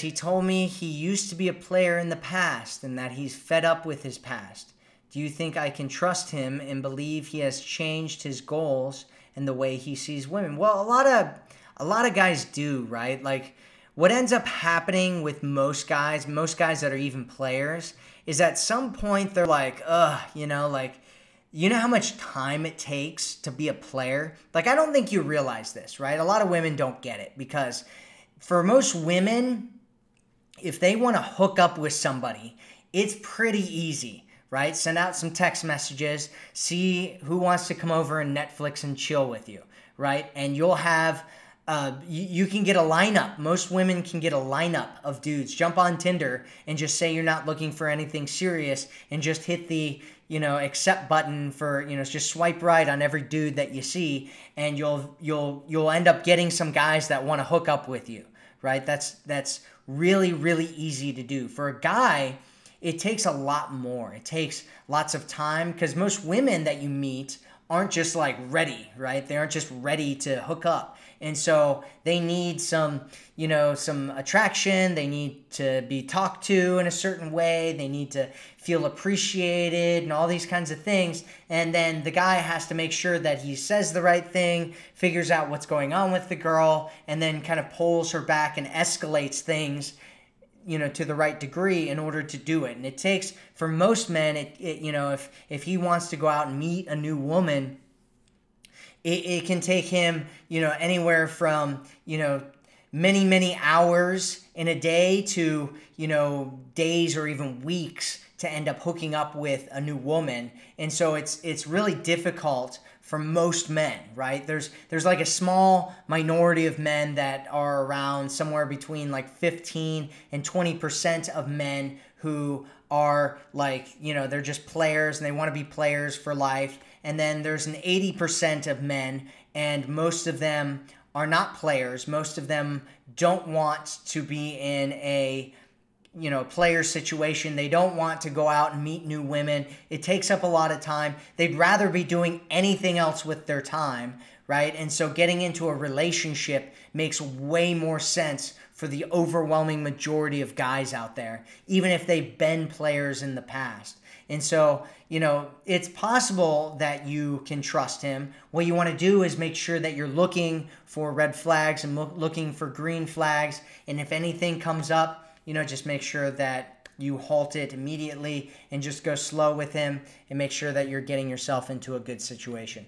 He told me he used to be a player in the past and that he's fed up with his past. Do you think I can trust him and believe he has changed his goals and the way he sees women? Well, a lot of a lot of guys do, right? Like what ends up happening with most guys, most guys that are even players, is at some point they're like, ugh, you know, like you know how much time it takes to be a player? Like I don't think you realize this, right? A lot of women don't get it because for most women, if they want to hook up with somebody, it's pretty easy, right? Send out some text messages, see who wants to come over and Netflix and chill with you, right? And you'll have uh, you, you, can get a lineup. Most women can get a lineup of dudes. Jump on Tinder and just say you're not looking for anything serious and just hit the, you know, accept button for, you know, just swipe right on every dude that you see and you'll you'll you'll end up getting some guys that want to hook up with you right? That's that's really really easy to do. For a guy, it takes a lot more. It takes lots of time because most women that you meet aren't just like ready, right? They aren't just ready to hook up. And so they need some, you know, some attraction. They need to be talked to in a certain way. They need to feel appreciated and all these kinds of things. And then the guy has to make sure that he says the right thing, figures out what's going on with the girl, and then kind of pulls her back and escalates things you know to the right degree in order to do it and it takes for most men it, it you know if if he wants to go out and meet a new woman it, it can take him you know anywhere from you know many many hours in a day to you know days or even weeks to end up hooking up with a new woman and so it's it's really difficult for most men right there's there's like a small minority of men that are around somewhere between like 15 and 20% of men who are like you know they're just players and they want to be players for life and then there's an 80% of men and most of them are not players most of them don't want to be in a you know player situation they don't want to go out and meet new women it takes up a lot of time they'd rather be doing anything else with their time right and so getting into a relationship makes way more sense for the overwhelming majority of guys out there even if they've been players in the past and so, you know, it's possible that you can trust him. What you want to do is make sure that you're looking for red flags and lo- looking for green flags. And if anything comes up, you know, just make sure that you halt it immediately and just go slow with him and make sure that you're getting yourself into a good situation.